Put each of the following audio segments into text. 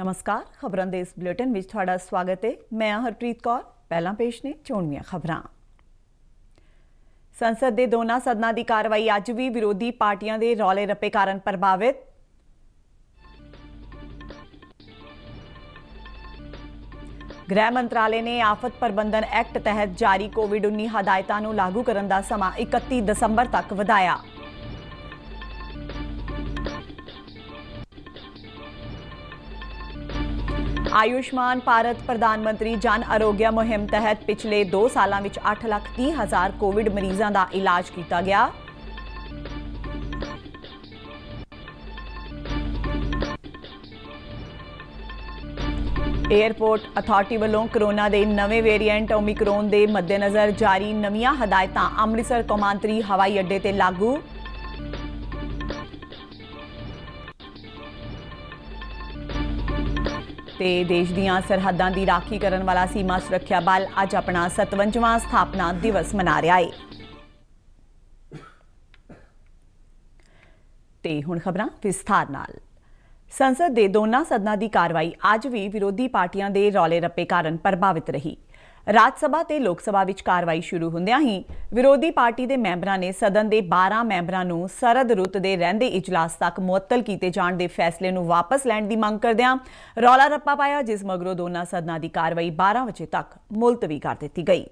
ਨਮਸਕਾਰ ਖਬਰਾਂ ਦੇ ਇਸ ਬੁਲੇਟਿਨ ਵਿੱਚ ਤੁਹਾਡਾ ਸਵਾਗਤ ਹੈ ਮੈਂ ਹਰਪ੍ਰੀਤ ਕੌਰ ਪਹਿਲਾਂ ਪੇਸ਼ ਨੇ ਚੋਣਵੀਆਂ ਖਬਰਾਂ ਸੰਸਦ ਦੇ ਦੋਨਾਂ ਸਦਨਾਂ ਦੀ ਕਾਰਵਾਈ ਅੱਜ ਵੀ ਵਿਰੋਧੀ ਪਾਰਟੀਆਂ ਦੇ ਰੌਲੇ ਰੱਪੇ ਕਾਰਨ ਪ੍ਰਭਾਵਿਤ ਗ੍ਰਹਿ ਮੰਤਰਾਲੇ ਨੇ ਆਫਤ ਪ੍ਰਬੰਧਨ ਐਕਟ ਤਹਿਤ ਜਾਰੀ ਕੋਵਿਡ-19 ਹਦਾਇਤਾਂ ਨੂੰ ਲਾਗੂ ਕਰਨ ਦਾ ਸਮਾਂ 31 ਦਸੰਬਰ ਤੱਕ ਵਧਾਇਆ ਆਯੁਸ਼ਮਾਨ ਭਾਰਤ ਪ੍ਰਧਾਨ ਮੰਤਰੀ ਜਨ ਅਰੋਗਿਆ ਮੁਹਿੰਮ ਤਹਿਤ ਪਿਛਲੇ 2 ਸਾਲਾਂ ਵਿੱਚ 8 ਲੱਖ 30 ਹਜ਼ਾਰ ਕੋਵਿਡ ਮਰੀਜ਼ਾਂ ਦਾ ਇਲਾਜ ਕੀਤਾ ਗਿਆ ਏਅਰਪੋਰਟ ਅਥਾਰਟੀ ਵੱਲੋਂ ਕਰੋਨਾ ਦੇ ਨਵੇਂ ਵੇਰੀਐਂਟ ਓਮਿਕਰੋਨ ਦੇ ਮੱਦੇਨਜ਼ਰ ਜਾਰੀ ਨਵੀਆਂ ਹਦਾਇਤਾਂ ਅੰਮ੍ਰਿਤਸਰ ਕੌਮਾਂਤਰੀ ਹਵਾਈ ਅੱਡੇ ਤੇ ਲਾਗੂ ਤੇ ਦੇਸ਼ ਦੀਆਂ ਸਰਹੱਦਾਂ ਦੀ ਰਾਖੀ ਕਰਨ ਵਾਲਾ ਸੀਮਾ ਸੁਰੱਖਿਆ ਬਲ ਅੱਜ ਆਪਣਾ 57ਵਾਂ ਸਥਾਪਨਾ ਦਿਵਸ ਮਨਾ ਰਿਹਾ ਹੈ ਤੇ ਹੁਣ ਖਬਰਾਂ ਵਿਸਥਾਰ ਨਾਲ ਸੰਸਦ ਦੇ ਦੋਨਾਂ ਸਦਨਾਂ ਦੀ ਕਾਰਵਾਈ ਅੱਜ ਵੀ ਵਿਰੋਧੀ ਪਾਰਟੀਆਂ ਦੇ ਰੌਲੇ ਰੱਪੇ ਕਾਰਨ ਪ੍ਰਭਾਵਿਤ ਰਹੀ ਰਾਜ ਸਭਾ ਤੇ ਲੋਕ ਸਭਾ ਵਿੱਚ ਕਾਰਵਾਈ ਸ਼ੁਰੂ ਹੁੰਦਿਆਂ ਹੀ ਵਿਰੋਧੀ ਪਾਰਟੀ ਦੇ ਮੈਂਬਰਾਂ ਨੇ ਸਦਨ ਦੇ 12 ਮੈਂਬਰਾਂ ਨੂੰ ਸਰਦ ਰੁੱਤ ਦੇ ਰਹਿੰਦੇ اجلاس ਤੱਕ ਮੁਅੱਤਲ ਕੀਤੇ ਜਾਣ ਦੇ ਫੈਸਲੇ ਨੂੰ ਵਾਪਸ ਲੈਣ ਦੀ ਮੰਗ ਕਰਦਿਆਂ ਰੌਲਾ ਰੱਪਾ ਪਾਇਆ ਜਿਸ ਮਗਰੋਂ ਦੋਨਾਂ ਸਦਨਾਂ ਦੀ ਕਾਰਵਾਈ 12 ਵਜੇ ਤੱਕ ਮੁਲਤਵੀ ਕਰ ਦਿੱਤੀ ਗਈ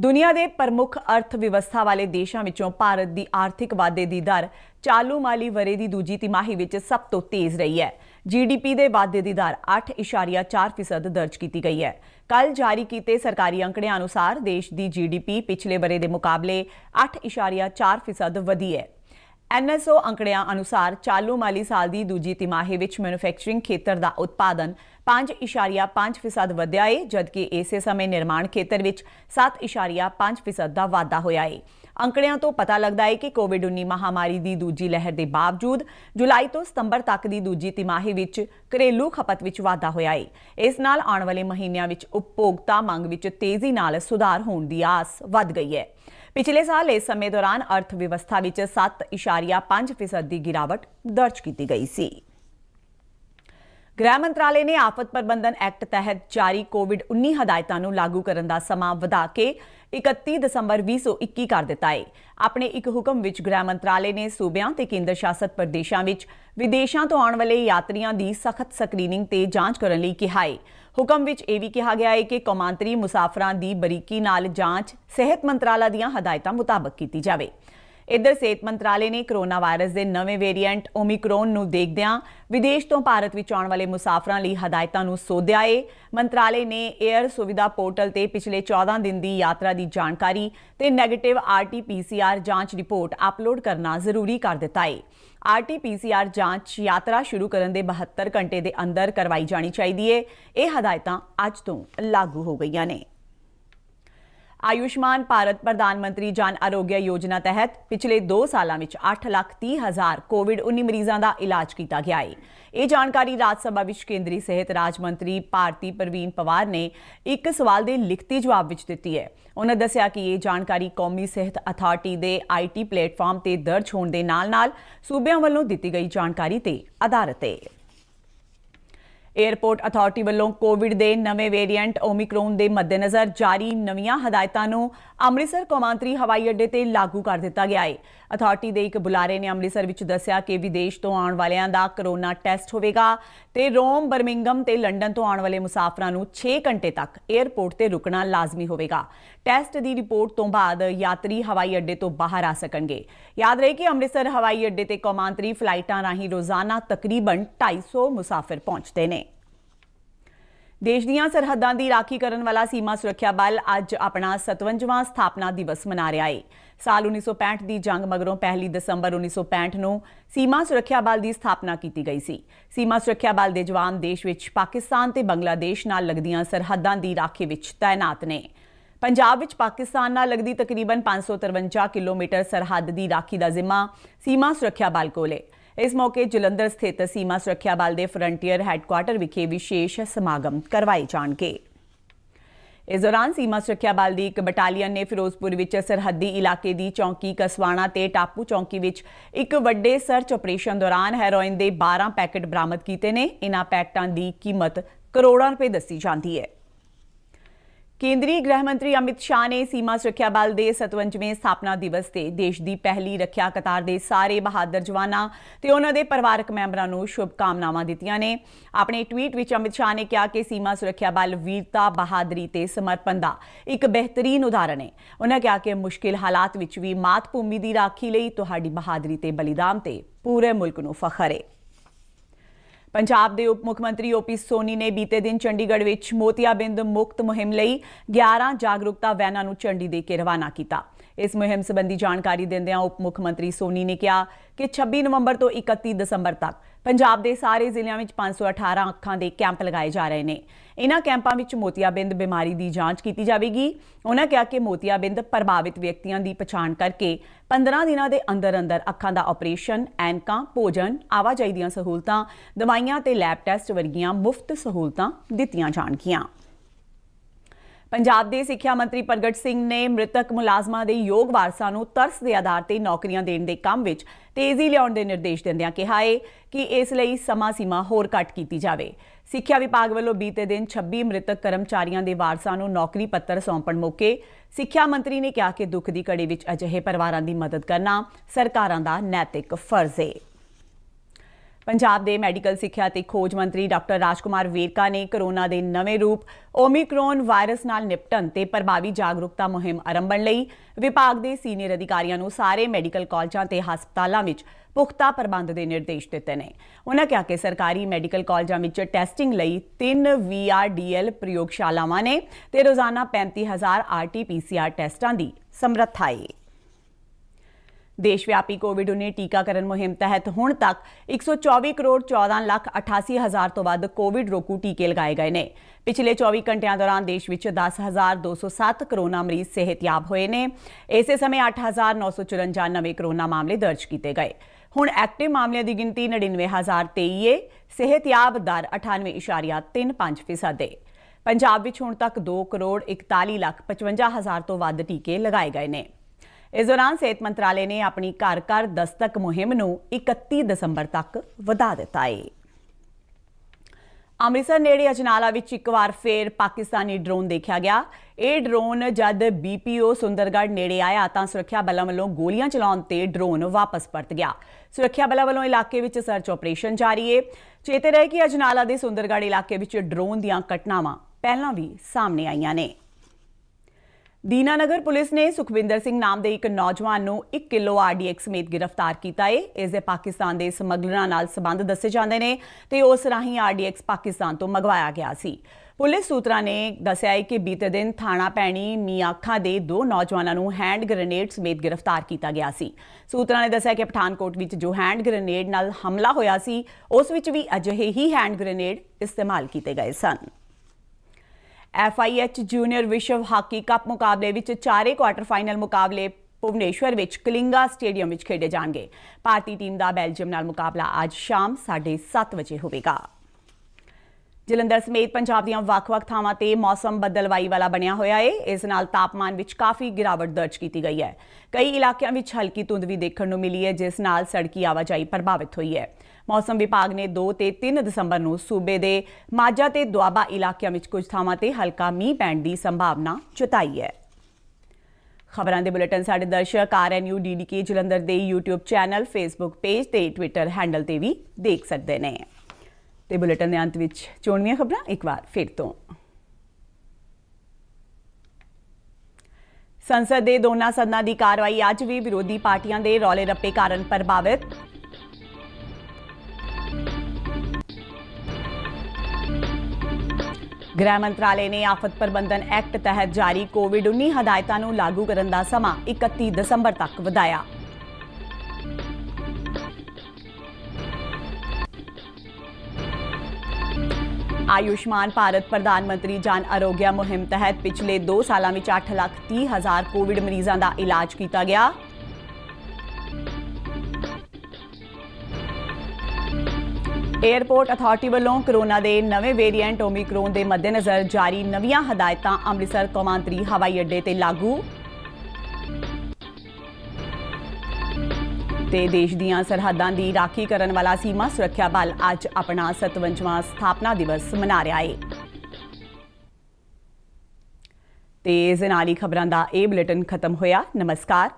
ਦੁਨੀਆ ਦੇ ਪ੍ਰਮੁੱਖ ਅਰਥ ਵਿਵਸਥਾ ਵਾਲੇ ਦੇਸ਼ਾਂ ਵਿੱਚੋਂ ਭਾਰਤ ਦੀ ਆਰਥਿਕ ਵਾਧੇ ਦੀ ਦਰ ਚਾਲੂ ਮਾਲੀ ਵਰੇ ਦੀ ਦੂਜੀ ਤਿਮਾਹੀ ਵਿੱਚ ਸਭ ਤੋਂ ਤੇਜ਼ ਰਹੀ ਹੈ ਜੀਡੀਪੀ ਦੇ ਵਾਧੇ ਦੀ ਦਰ 8.4% ਦਰਜ ਕੀਤੀ ਗਈ ਹੈ ਕੱਲ ਜਾਰੀ ਕੀਤੇ ਸਰਕਾਰੀ ਅੰਕੜਿਆਂ ਅਨੁਸਾਰ ਦੇਸ਼ ਦੀ ਜੀਡੀਪੀ ਪਿਛਲੇ ਬਰੇ ਦੇ ਮੁਕਾਬਲੇ 8.4% ਵਧੀ ਹੈ ਐਨਐਸਓ ਅੰਕੜਿਆਂ ਅਨੁਸਾਰ ਚਾਲੂ ਮਾਲੀ ਸਾਲ ਦੀ ਦੂਜੀ ਤਿਮਾਹੀ ਵਿੱਚ ਮੈਨੂਫੈਕਚਰਿੰਗ ਖੇਤਰ ਦਾ ਉਤਪਾਦਨ 5.5% ਵਧਿਆ ਹੈ ਜਦਕਿ ਇਸੇ ਸਮੇਂ ਨਿਰਮਾਣ ਖੇਤਰ ਵਿੱਚ 7.5% ਦਾ ਵਾਧਾ ਹੋਇਆ ਹੈ ਅੰਕੜਿਆਂ ਤੋਂ ਪਤਾ ਲੱਗਦਾ ਹੈ ਕਿ ਕੋਵਿਡ-19 ਮਹਾਮਾਰੀ ਦੀ ਦੂਜੀ ਲਹਿਰ ਦੇ ਬਾਵਜੂਦ ਜੁਲਾਈ ਤੋਂ ਸਤੰਬਰ ਤੱਕ ਦੀ ਦੂਜੀ ਤਿਮਾਹੀ ਵਿੱਚ ਘਰੇਲੂ ਖਪਤ ਵਿੱਚ ਵਾਧਾ ਹੋਇਆ ਹੈ ਇਸ ਨਾਲ ਆਉਣ ਵਾਲੇ ਮਹੀਨਿਆਂ ਵਿੱਚ ਉਪਭੋਗਤਾ ਮੰਗ ਵਿੱਚ ਤੇਜ਼ੀ ਨਾਲ ਸੁਧਾਰ ਹੋਣ ਦੀ ਆਸ ਵੱਧ ਗਈ ਹੈ ਪਿਛਲੇ ਸਾਲ ਇਸ ਸਮੇਂ ਦੌਰਾਨ ਅਰਥ ਵਿਵਸਥਾ ਵਿੱਚ 7.5% ਦੀ ਗਿਰਾਵਟ ਦਰਜ ਕੀਤੀ ਗਈ ਸੀ ਗ੍ਰਹਿ ਮੰਤਰਾਲੇ ਨੇ ਆਫਤ ਪ੍ਰਬੰਧਨ ਐਕਟ ਤਹਿਤ ਜਾਰੀ ਕੋਵਿਡ-19 ਹਦਾਇਤਾਂ ਨੂੰ ਲਾਗੂ ਕਰਨ ਦਾ ਸਮਾਂ ਵਧਾ ਕੇ 31 ਦਸੰਬਰ 2021 ਕਰ ਦਿੱਤਾ ਹੈ ਆਪਣੇ ਇੱਕ ਹੁਕਮ ਵਿੱਚ ਗ੍ਰਹਿ ਮੰਤਰਾਲੇ ਨੇ ਸੂਬਿਆਂ ਤੇ ਕੇਂਦਰ ਸ਼ਾਸਤ ਪ੍ਰਦੇਸ਼ਾਂ ਵਿੱਚ ਵਿਦੇਸ਼ਾਂ ਤੋਂ ਆਉਣ ਵਾਲੇ ਯਾਤਰੀਆਂ ਦੀ ਸਖਤ ਸਕਰੀਨਿੰਗ ਤੇ ਜਾਂਚ ਕਰਨ ਲਈ ਕਿਹਾ ਹੈ ਹੁਕਮ ਵਿੱਚ ਇਹ ਵੀ ਕਿਹਾ ਗਿਆ ਹੈ ਕਿ ਕੌਮਾਂਤਰੀ ਮੁਸਾਫਰਾਂ ਦੀ ਬਰੀਕੀ ਨਾਲ ਜਾਂਚ ਸਿਹਤ ਮੰਤਰਾਲਾ ਦੀਆਂ ਹਦਾਇਤਾਂ ਮੁਤਾਬਕ ਕੀਤੀ ਜਾਵੇ ਇਧਰ ਸਿਹਤ ਮੰਤਰਾਲੇ ਨੇ ਕੋਰੋਨਾ ਵਾਇਰਸ ਦੇ ਨਵੇਂ ਵੇਰੀਐਂਟ ਓਮਿਕਰੋਨ ਨੂੰ ਦੇਖਦਿਆਂ ਵਿਦੇਸ਼ ਤੋਂ ਭਾਰਤ ਵਿੱਚ ਆਉਣ ਵਾਲੇ ਮੁਸਾਫਰਾਂ ਲਈ ਹਦਾਇਤਾਂ ਨੂੰ ਸੋਧਿਆ ਏ ਮੰਤਰਾਲੇ ਨੇ 에ਅਰ ਸੁਵਿਧਾ ਪੋਰਟਲ ਤੇ ਪਿਛਲੇ 14 ਦਿਨ ਦੀ ਯਾਤਰਾ ਦੀ ਜਾਣਕਾਰੀ ਤੇ ਨੈਗੇਟਿਵ ਆਰਟੀਪੀਸੀਆਰ ਜਾਂਚ ਰਿਪੋਰਟ ਅਪਲੋਡ ਕਰਨਾ ਜ਼ਰੂਰੀ ਕਰ ਦਿੱਤਾ ਏ ਆਰਟੀਪੀਸੀਆਰ ਜਾਂਚ ਯਾਤਰਾ ਸ਼ੁਰੂ ਕਰਨ ਦੇ 72 ਘੰਟੇ ਦੇ ਅੰਦਰ ਕਰਵਾਈ ਜਾਣੀ ਚਾਹੀਦੀ ਏ ਇਹ ਹਦਾਇਤਾਂ ਅੱਜ ਤੋਂ ਲਾਗੂ ਹੋ ਗਈਆਂ ਨੇ ਆਯੁਸ਼ਮਾਨ ਭਾਰਤ ਪ੍ਰਧਾਨ ਮੰਤਰੀ ਜਨ ਆਰੋਗਿਆ ਯੋਜਨਾ ਤਹਿਤ ਪਿਛਲੇ 2 ਸਾਲਾਂ ਵਿੱਚ 8 ਲੱਖ 30 ਹਜ਼ਾਰ ਕੋਵਿਡ-19 ਮਰੀਜ਼ਾਂ ਦਾ ਇਲਾਜ ਕੀਤਾ ਗਿਆ ਹੈ ਇਹ ਜਾਣਕਾਰੀ ਰਾਜ ਸਭਾ ਵਿੱਚ ਕੇਂਦਰੀ ਸਿਹਤ ਰਾਜ ਮੰਤਰੀ ਭਾਰਤੀ ਪ੍ਰਵੀਨ ਪਵਾਰ ਨੇ ਇੱਕ ਸਵਾਲ ਦੇ ਲਿਖਤੀ ਜਵਾਬ ਵਿੱਚ ਦਿੱਤੀ ਹੈ ਉਹਨਾਂ ਦੱਸਿਆ ਕਿ ਇਹ ਜਾਣਕਾਰੀ ਕੌਮੀ ਸਿਹਤ ਅਥਾਰਟੀ ਦੇ ਆਈਟੀ ਪਲੇਟਫਾਰਮ ਤੇ ਦਰਜ ਹੋਣ ਦੇ ਨਾਲ-ਨਾਲ ਸੂਬਿਆਂ ਵੱਲੋਂ ਦਿੱਤੀ ਗਈ ਜਾਣਕਾਰੀ ਤੇ ਆਧਾਰਿਤ ਹੈ ਏਅਰਪੋਰਟ ਅਥਾਰਟੀ ਵੱਲੋਂ ਕੋਵਿਡ ਦੇ ਨਵੇਂ ਵੇਰੀਐਂਟ ਓਮਿਕਰੋਨ ਦੇ ਮੱਦੇਨਜ਼ਰ ਜਾਰੀ ਨਵੀਆਂ ਹਦਾਇਤਾਂ ਨੂੰ ਅੰਮ੍ਰਿਤਸਰ ਕੌਮਾਂਤਰੀ ਹਵਾਈ ਅੱਡੇ ਤੇ ਲਾਗੂ ਕਰ ਦਿੱਤਾ ਗਿਆ ਹੈ ਅਥਾਰਟੀ ਦੇ ਇੱਕ ਬੁਲਾਰੇ ਨੇ ਅੰਮ੍ਰਿਤਸਰ ਵਿੱਚ ਦੱਸਿਆ ਕਿ ਵਿਦੇਸ਼ ਤੋਂ ਆਉਣ ਵਾਲਿਆਂ ਦਾ ਕਰੋਨਾ ਟੈਸਟ ਹੋਵੇਗਾ ਤੇ ਰੋਮ ਬਰਮਿੰਗਮ ਤੇ ਲੰਡਨ ਤੋਂ ਆਉਣ ਵਾਲੇ ਮੁਸਾਫਰਾਂ ਨੂੰ 6 ਘੰਟੇ ਤੱਕ 에ਅਰਪੋਰਟ ਤੇ ਰੁਕਣਾ ਲਾਜ਼ਮੀ ਹੋਵੇਗਾ ਟੈਸਟ ਦੀ ਰਿਪੋਰਟ ਤੋਂ ਬਾਅਦ ਯਾਤਰੀ ਹਵਾਈ ਅੱਡੇ ਤੋਂ ਬਾਹਰ ਆ ਸਕਣਗੇ ਯਾਦ ਰਹੇ ਕਿ ਅੰਮ੍ਰਿਤਸਰ ਹਵਾਈ ਅੱਡੇ ਤੇ ਕੌਮਾਂਤਰੀ ਫਲਾਈਟਾਂ ਰਾਹੀਂ ਰੋਜ਼ਾਨਾ ਤਕਰੀਬਨ 250 ਮੁਸਾਫਰ ਪਹੁੰਚਦੇ ਨੇ ਦੇਸ਼ ਦੀਆਂ ਸਰਹੱਦਾਂ ਦੀ ਰਾਖੀ ਕਰਨ ਵਾਲਾ ਸੀਮਾ ਸੁਰੱਖਿਆ ਬਲ ਅੱਜ ਆਪਣਾ 57ਵਾਂ ਸਥਾਪਨਾ ਦਿਵਸ ਮਨਾ ਰਿਹਾ ਹੈ। ਸਾਲ 1965 ਦੀ ਜੰਗ ਮਗਰੋਂ ਪਹਿਲੀ ਦਸੰਬਰ 1965 ਨੂੰ ਸੀਮਾ ਸੁਰੱਖਿਆ ਬਲ ਦੀ ਸਥਾਪਨਾ ਕੀਤੀ ਗਈ ਸੀ। ਸੀਮਾ ਸੁਰੱਖਿਆ ਬਲ ਦੇ ਜਵਾਨ ਦੇਸ਼ ਵਿੱਚ ਪਾਕਿਸਤਾਨ ਤੇ ਬੰਗਲਾਦੇਸ਼ ਨਾਲ ਲੱਗਦੀਆਂ ਸਰਹੱਦਾਂ ਦੀ ਰਾਖੀ ਵਿੱਚ ਤਾਇਨਾਤ ਨੇ। ਪੰਜਾਬ ਵਿੱਚ ਪਾਕਿਸਤਾਨ ਨਾਲ ਲੱਗਦੀ ਤਕਰੀਬਨ 553 ਕਿਲੋਮੀਟਰ ਸਰਹੱਦ ਦੀ ਰਾਖੀ ਦਾ ਜ਼ਿੰਮਾ ਸੀਮਾ ਸੁਰੱਖਿਆ ਬਲ ਕੋਲੇ ਇਸ ਮੌਕੇ ਜਲੰਧਰ ਸਥਿਤ ਸੀਮਾ ਸੁਰੱਖਿਆ ਬਲ ਦੇ ਫਰੰਟੀਅਰ ਹੈੱਡਕੁਆਰਟਰ ਵਿਖੇ ਵਿਸ਼ੇਸ਼ ਸਮਾਗਮ ਕਰਵਾਏ ਜਾਣਗੇ ਇਸ ਦੌਰਾਨ ਸੀਮਾ ਸੁਰੱਖਿਆ ਬਲ ਦੀ ਇੱਕ ਬਟਾਲੀਅਨ ਨੇ ਫਿਰੋਜ਼ਪੁਰ ਵਿੱਚ ਸਰਹੱਦੀ ਇਲਾਕੇ ਦੀ ਚੌਂਕੀ ਕਸਵਾਣਾ ਤੇ ਟਾਪੂ ਚੌਂਕੀ ਵਿੱਚ ਇੱਕ ਵੱਡੇ ਸਰਚ ਆਪਰੇਸ਼ਨ ਦੌਰਾਨ ਹੈਰੋਇਨ ਦੇ 12 ਪੈਕੇਟ ਬਰਾਮਦ ਕੀਤੇ ਨੇ ਇਨ੍ਹਾਂ ਪੈਕਟਾਂ ਦੀ ਕੀਮਤ ਕਰੋੜਾਂ ਰੁਪਏ ਦੱਸੀ ਜਾਂਦੀ ਹੈ ਕੇਂਦਰੀ ਗ੍ਰਹਿ ਮੰਤਰੀ ਅਮਿਤ ਸ਼ਾਹ ਨੇ ਸੀਮਾ ਸੁਰੱਖਿਆ ਬਲ ਦੇ 57ਵੇਂ ਸਥਾਪਨਾ ਦਿਵਸ ਤੇ ਦੇਸ਼ ਦੀ ਪਹਿਲੀ ਰੱਖਿਆ ਕਤਾਰ ਦੇ ਸਾਰੇ ਬਹਾਦਰ ਜਵਾਨਾਂ ਤੇ ਉਹਨਾਂ ਦੇ ਪਰਿਵਾਰਕ ਮੈਂਬਰਾਂ ਨੂੰ ਸ਼ੁਭ ਕਾਮਨਾਵਾਂ ਦਿੱਤੀਆਂ ਨੇ ਆਪਣੇ ਟਵੀਟ ਵਿੱਚ ਅਮਿਤ ਸ਼ਾਹ ਨੇ ਕਿਹਾ ਕਿ ਸੀਮਾ ਸੁਰੱਖਿਆ ਬਲ ਵੀਰਤਾ ਬਹਾਦਰੀ ਤੇ ਸਮਰਪਣ ਦਾ ਇੱਕ ਬਿਹਤਰੀਨ ਉਦਾਹਰਣ ਹੈ ਉਹਨਾਂ ਕਿਹਾ ਕਿ ਮੁਸ਼ਕਿਲ ਹਾਲਾਤ ਵਿੱਚ ਵੀ ਮਾਤ ਭੂਮੀ ਦੀ ਰਾਖੀ ਲਈ ਤੁਹਾਡੀ ਬਹਾਦਰੀ ਤੇ ਬਲੀਦਾਨ ਤੇ ਪੂਰੇ ਮੁਲਕ ਨੂੰ ਫਖਰ ਹੈ ਪੰਜਾਬ ਦੇ ਉਪ ਮੁੱਖ ਮੰਤਰੀ ਓਪੀ ਸੋਨੀ ਨੇ ਬੀਤੇ ਦਿਨ ਚੰਡੀਗੜ੍ਹ ਵਿੱਚ ਮੋਤੀਆਬਿੰਦ ਮੁਕਤ ਮੁਹਿੰਮ ਲਈ 11 ਜਾਗਰੂਕਤਾ ਵੈਨਾਂ ਨੂੰ ਚੰਡੀ ਦੇ ਕੇ ਰਵਾਨਾ ਕੀਤਾ ਇਸ ਮੁਹਿੰਮ ਸੰਬੰਧੀ ਜਾਣਕਾਰੀ ਦਿੰਦਿਆਂ ਉਪ ਮੁੱਖ ਮੰਤਰੀ ਸੋਨੀ ਨੇ ਕਿਹਾ ਕਿ 26 ਨਵੰਬਰ ਤੋਂ 31 ਦਸੰਬਰ ਤੱਕ ਪੰਜਾਬ ਦੇ ਸਾਰੇ ਜ਼ਿਲ੍ਹਿਆਂ ਵਿੱਚ 518 ਅੱਖਾਂ ਦੇ ਕੈਂਪ ਲਗਾਏ ਜਾ ਰਹੇ ਨੇ ਇਹਨਾਂ ਕੈਂਪਾਂ ਵਿੱਚ ਮੋਤੀਆਬਿੰਦ ਬਿਮਾਰੀ ਦੀ ਜਾਂਚ ਕੀਤੀ ਜਾਵੇਗੀ ਉਹਨਾਂ ਕਿਹਾ ਕਿ ਮੋਤੀਆਬਿੰਦ ਪ੍ਰਭਾਵਿਤ ਵਿਅਕਤੀਆਂ ਦੀ ਪਛਾਣ ਕਰਕੇ 15 ਦਿਨਾਂ ਦੇ ਅੰਦਰ ਅੰਦਰ ਅੱਖਾਂ ਦਾ ਆਪਰੇਸ਼ਨ ਐਨਕਾਂ ਭੋਜਨ ਆਵਾਜਾਈ ਦੀਆਂ ਸਹੂਲਤਾਂ ਦਵਾਈਆਂ ਤੇ ਲੈਬ ਟੈਸਟ ਵਰਗੀਆਂ ਮੁਫਤ ਸਹੂਲਤਾਂ ਦਿੱਤੀਆਂ ਜਾਣਗੀਆਂ ਪੰਜਾਬ ਦੇ ਸਿੱਖਿਆ ਮੰਤਰੀ ਪ੍ਰਗਟ ਸਿੰਘ ਨੇ ਮ੍ਰਿਤਕ ਮੁਲਾਜ਼ਮਾਂ ਦੇ ਯੋਗ ਵਾਰਸਾਂ ਨੂੰ ਤਰਸ ਦੇ ਆਧਾਰ ਤੇ ਨੌਕਰੀਆਂ ਦੇਣ ਦੇ ਕੰਮ ਵਿੱਚ ਤੇਜ਼ੀ ਲਿਆਉਣ ਦੇ ਨਿਰਦੇਸ਼ ਦਿੰਦਿਆਂ ਕਿਹਾ ਹੈ ਕਿ ਇਸ ਲਈ ਸਮਾਂ ਸੀਮਾ ਹੋਰ ਘੱਟ ਕੀਤੀ ਜਾਵੇ ਸਿੱਖਿਆ ਵਿਭਾਗ ਵੱਲੋਂ ਬੀਤੇ ਦਿਨ 26 ਮ੍ਰਿਤਕ ਕਰਮਚਾਰੀਆਂ ਦੇ ਵਾਰਸਾਂ ਨੂੰ ਨੌਕਰੀ ਪੱਤਰ ਸੌਂਪਣ ਮੌਕੇ ਸਿੱਖਿਆ ਮੰਤਰੀ ਨੇ ਕਿਹਾ ਕਿ ਦੁੱਖ ਦੀ ਘੜੀ ਵਿੱਚ ਅਜਿਹੇ ਪਰਿਵਾਰਾਂ ਦੀ ਮਦਦ ਕਰਨਾ ਸਰਕਾਰਾਂ ਦਾ ਨੈਤਿਕ ਫਰਜ਼ ਹੈ ਪੰਜਾਬ ਦੇ ਮੈਡੀਕਲ ਸਿੱਖਿਆ ਤੇ ਖੋਜ ਮੰਤਰੀ ਡਾਕਟਰ ਰਾਜਕੁਮਾਰ ਵੇਰਕਾ ਨੇ ਕਰੋਨਾ ਦੇ ਨਵੇਂ ਰੂਪ ਓਮਿਕਰੋਨ ਵਾਇਰਸ ਨਾਲ ਨਿਪਟਣ ਤੇ ਪ੍ਰਭਾਵੀ ਜਾਗਰੂਕਤਾ ਮੁਹਿੰਮ ਆਰੰਭਣ ਲਈ ਵਿਭਾਗ ਦੇ ਸੀਨੀਅਰ ਅਧਿਕਾਰੀਆਂ ਨੂੰ ਸਾਰੇ ਮੈਡੀਕਲ ਕਾਲਜਾਂ ਤੇ ਹਸਪਤਾਲਾਂ ਵਿੱਚ ਪੁਖਤਾ ਪ੍ਰਬੰਧ ਦੇ ਨਿਰਦੇਸ਼ ਦਿੱਤੇ ਨੇ ਉਹਨਾਂ ਕਿਹਾ ਕਿ ਸਰਕਾਰੀ ਮੈਡੀਕਲ ਕਾਲਜਾਂ ਵਿੱਚ ਟੈਸਟਿੰਗ ਲਈ 3 VRDL ਪ੍ਰਯੋਗਸ਼ਾਲਾਵਾਂ ਨੇ ਤੇ ਰੋਜ਼ਾਨਾ 35000 RT-PCR ਟੈਸਟਾਂ ਦੀ ਸਮਰੱਥਾ ਹੈ ਦੇਸ਼ ਵਿਆਪੀ ਕੋਵਿਡ-19 ਟੀਕਾਕਰਨ ਮੁਹਿੰਮ ਤਹਿਤ ਹੁਣ ਤੱਕ 124 ਕਰੋੜ 14 ਲੱਖ 88 ਹਜ਼ਾਰ ਤੋਂ ਵੱਧ ਕੋਵਿਡ ਰੋਕੂ ਟੀਕੇ ਲਗਾਏ ਗਏ ਨੇ ਪਿਛਲੇ 24 ਘੰਟਿਆਂ ਦੌਰਾਨ ਦੇਸ਼ ਵਿੱਚ 10207 ਕਰੋਨਾ ਮਰੀਜ਼ ਸਿਹਤਯਾਬ ਹੋਏ ਨੇ ਇਸੇ ਸਮੇਂ 8954 ਨਵੇਂ ਕਰੋਨਾ ਮਾਮਲੇ ਦਰਜ ਕੀਤੇ ਗਏ ਹੁਣ ਐਕਟਿਵ ਮਾਮਲਿਆਂ ਦੀ ਗਿਣਤੀ 99023 ਏ ਸਿਹਤਯਾਬ ਦਰ 98.35% ਦੇ ਪੰਜਾਬ ਵਿੱਚ ਹੁਣ ਤੱਕ 2 ਕਰੋੜ 41 ਲੱਖ 55 ਹਜ਼ਾਰ ਤੋਂ ਵੱਧ ਟੀਕੇ ਲਗਾਏ ਗਏ ਨੇ ਇਸ ਦੌਰਾਨ ਸਿਹਤ ਮੰਤਰਾਲੇ ਨੇ ਆਪਣੀ ਘਰ ਘਰ ਦਸਤਕ ਮੁਹਿੰਮ ਨੂੰ 31 ਦਸੰਬਰ ਤੱਕ ਵਧਾ ਦਿੱਤਾ ਹੈ ਅੰਮ੍ਰਿਤਸਰ ਨੇੜੇ ਅਜਨਾਲਾ ਵਿੱਚ ਇੱਕ ਵਾਰ ਫੇਰ ਪਾਕਿਸਤਾਨੀ ਡਰੋਨ ਦੇਖਿਆ ਗਿਆ ਇਹ ਡਰੋਨ ਜਦ ਬੀਪੀਓ ਸੁੰਦਰਗੜ੍ਹ ਨੇੜੇ ਆਇਆ ਤਾਂ ਸੁਰੱਖਿਆ ਬਲਾਂ ਵੱਲੋਂ ਗੋਲੀਆਂ ਚਲਾਉਣ ਤੇ ਡਰੋਨ ਵਾਪਸ ਪਰਤ ਗਿਆ ਸੁਰੱਖਿਆ ਬਲਾਂ ਵੱਲੋਂ ਇਲਾਕੇ ਵਿੱਚ ਸਰਚ ਆਪਰੇਸ਼ਨ ਜਾਰੀ ਹੈ ਚੇਤੇ ਰਹੇ ਕਿ ਅਜਨਾਲਾ ਦੇ ਸੁੰਦਰਗੜ੍ਹ ਇਲਾਕੇ ਵਿੱਚ ਡਰੋਨ ਦੀਆਂ ਘਟਨਾਵਾਂ ਪਹਿਲਾਂ ਵੀ ਸਾਹਮਣੇ ਆਈਆਂ ਨੇ ਦੀਨਾਨਗਰ ਪੁਲਿਸ ਨੇ ਸੁਖਵਿੰਦਰ ਸਿੰਘ ਨਾਮ ਦੇ ਇੱਕ ਨੌਜਵਾਨ ਨੂੰ 1 ਕਿਲੋ ਆਰਡੀਐਕਸ ਸਮੇਤ ਗ੍ਰਿਫਤਾਰ ਕੀਤਾ ਹੈ ਇਸ ਦੇ ਪਾਕਿਸਤਾਨ ਦੇ ਸਮਗਲਰਾਂ ਨਾਲ ਸਬੰਧ ਦੱਸੇ ਜਾਂਦੇ ਨੇ ਤੇ ਉਸ ਰਾਹੀਂ ਆਰਡੀਐਕਸ ਪਾਕਿਸਤਾਨ ਤੋਂ ਮੰਗਵਾਇਆ ਗਿਆ ਸੀ ਪੁਲਿਸ ਸੂਤਰਾਂ ਨੇ ਦੱਸਿਆ ਕਿ ਬੀਤੇ ਦਿਨ ਥਾਣਾ ਪੈਣੀ ਮੀਆਖਾ ਦੇ ਦੋ ਨੌਜਵਾਨਾਂ ਨੂੰ ਹੈਂਡ ਗ੍ਰੇਨੇਡ ਸਮੇਤ ਗ੍ਰਿਫਤਾਰ ਕੀਤਾ ਗਿਆ ਸੀ ਸੂਤਰਾਂ ਨੇ ਦੱਸਿਆ ਕਿ ਪਠਾਨਕੋਟ ਵਿੱਚ ਜੋ ਹੈਂਡ ਗ੍ਰੇਨੇਡ ਨਾਲ ਹਮਲਾ ਹੋਇਆ ਸੀ ਉਸ ਵਿੱਚ ਵੀ ਅਜਿਹੇ ਹੀ ਹੈਂਡ ਗ੍ਰੇਨੇਡ ਇਸਤੇਮਾਲ ਕੀਤੇ ਗਏ ਸਨ ਐਫਆਈਐਚ ਜੂਨੀਅਰ ਵਿਸ਼ਵ ਹਾਕੀ ਕੱਪ ਮੁਕਾਬਲੇ ਵਿੱਚ ਚਾਰੇ ਕੁਆਟਰ ਫਾਈਨਲ ਮੁਕਾਬਲੇ ਭੁਵਨੇਸ਼ਵਰ ਵਿੱਚ ਕਲਿੰਗਾ ਸਟੇਡੀਅਮ ਵਿੱਚ ਖੇਡੇ ਜਾਣਗੇ ਭਾਰਤੀ ਟੀਮ ਦਾ ਬੈਲਜੀਅਮ ਨਾਲ ਮੁਕਾਬਲਾ ਅੱਜ ਸ਼ਾਮ 7:30 ਵਜੇ ਹੋਵੇਗਾ ਜਲੰਧਰ ਸਮੇਤ ਪੰਜਾਬ ਦੀਆਂ ਵੱਖ-ਵੱਖ ਥਾਵਾਂ ਤੇ ਮੌਸਮ ਬਦਲਵਾਈ ਵਾਲਾ ਬਣਿਆ ਹੋਇਆ ਹੈ ਇਸ ਨਾਲ ਤਾਪਮਾਨ ਵਿੱਚ ਕਾਫੀ ਗਿਰਾਵਟ ਦਰਜ ਕੀਤੀ ਗਈ ਹੈ ਕਈ ਇਲਾਕਿਆਂ ਵਿੱਚ ਹਲਕੀ ਧੁੰਦ ਵੀ ਦੇਖਣ ਨੂੰ ਮਿਲੀ ਹੈ ਜਿਸ ਨਾਲ ਸੜਕੀ ਆਵਾਜਾਈ ਪ੍ਰਭਾਵਿਤ ਹੋਈ ਹੈ ਮੌਸਮ ਵਿਭਾਗ ਨੇ 2 ਤੇ 3 ਦਸੰਬਰ ਨੂੰ ਸੂਬੇ ਦੇ ਮਾਝਾ ਤੇ ਦੁਆਬਾ ਇਲਾਕਿਆਂ ਵਿੱਚ ਕੁਝ ਥਾਵਾਂ ਤੇ ਹਲਕਾ ਮੀਂਹ ਪੈਣ ਦੀ ਸੰਭਾਵਨਾ ਜਤਾਈ ਹੈ ਖਬਰਾਂ ਦੇ ਬੁਲੇਟਿਨ ਸਾਡੇ ਦਰਸ਼ਕ ਆਰਐਨਯੂ ਡੀਡੀਕੇ ਜਲੰਧਰ ਦੇ YouTube ਚੈਨਲ Facebook ਪੇਜ ਤੇ Twitter ਹੈਂਡਲ ਤੇ ਵੀ ਦੇਖ ਸਕਦੇ ਨੇ ਤੇ ਬੁਲੇਟਿਨ ਦੇ ਅੰਤ ਵਿੱਚ ਚੋਣਵੀਆਂ ਖਬਰਾਂ ਇੱਕ ਵਾਰ ਫਿਰ ਤੋਂ ਸੰਸਦ ਦੇ ਦੋਨਾਂ ਸਦਨਾਂ ਦੀ ਕਾਰਵਾਈ ਅੱਜ ਵੀ ਵਿਰੋਧੀ ਪਾਰਟੀਆਂ ਦੇ ਰੌਲੇ ਰੱਪੇ ਕਾਰਨ ਪ੍ਰਭਾਵਿਤ ਗ੍ਰਹਿ ਮੰਤਰਾਲੇ ਨੇ ਆਫਤ ਪ੍ਰਬੰਧਨ ਐਕਟ ਤਹਿਤ ਜਾਰੀ ਕੋਵਿਡ-19 ਹਦਾਇਤਾਂ ਨੂੰ ਲਾਗੂ ਕਰਨ ਦਾ ਸਮਾਂ 31 ਦਸੰਬਰ ਤੱਕ ਵਧਾਇਆ ਆਯੁਸ਼ਮਾਨ ਭਾਰਤ ਪ੍ਰਧਾਨ ਮੰਤਰੀ ਜਨ ਅਰੋਗਿਆ ਮੁਹਿੰਮ ਤਹਿਤ ਪਿਛਲੇ 2 ਸਾਲਾਂ ਵਿੱਚ 8 ਲੱਖ 30 ਹਜ਼ਾਰ ਕੋਵਿਡ ਮਰੀਜ਼ਾਂ ਦਾ ਇਲਾਜ ਕੀਤਾ ਗਿਆ ਏਅਰਪੋਰਟ ਅਥਾਰਟੀ ਵੱਲੋਂ ਕਰੋਨਾ ਦੇ ਨਵੇਂ ਵੇਰੀਐਂਟ ਓਮਿਕਰੋਨ ਦੇ ਮੱਦੇਨਜ਼ਰ ਜਾਰੀ ਨਵੀਆਂ ਹਦਾਇਤਾਂ ਅੰਮ੍ਰਿਤਸਰ ਕੌਮਾਂਤਰੀ ਹਵਾਈ ਅੱਡੇ ਤੇ ਲਾਗੂ ਤੇ ਦੇਸ਼ ਦੀਆਂ ਸਰਹੱਦਾਂ ਦੀ ਰਾਖੀ ਕਰਨ ਵਾਲਾ ਸੀਮਾ ਸੁਰੱਖਿਆ ਬਲ ਅੱਜ ਆਪਣਾ 57ਵਾਂ ਸਥਾਪਨਾ ਦਿਵਸ ਮਨਾ ਰਿਹਾ ਹੈ। ਤੇ ਨਾਲੀ ਖਬਰਾਂ ਦਾ ਇਹ ਬੁਲੇਟਿਨ ਖਤਮ ਹੋਇਆ। ਨਮਸਕਾਰ।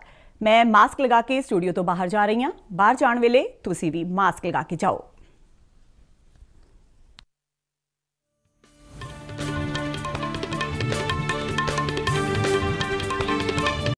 ਮੈਂ ਮਾਸਕ ਲਗਾ ਕੇ ਸਟੂਡੀਓ ਤੋਂ ਬਾਹਰ ਜਾ ਰਹੀ ਹਾਂ। ਬਾਹਰ ਜਾਣ ਵੇਲੇ ਤੁਸੀਂ ਵੀ ਮਾਸਕ ਲਗਾ ਕੇ ਜਾਓ।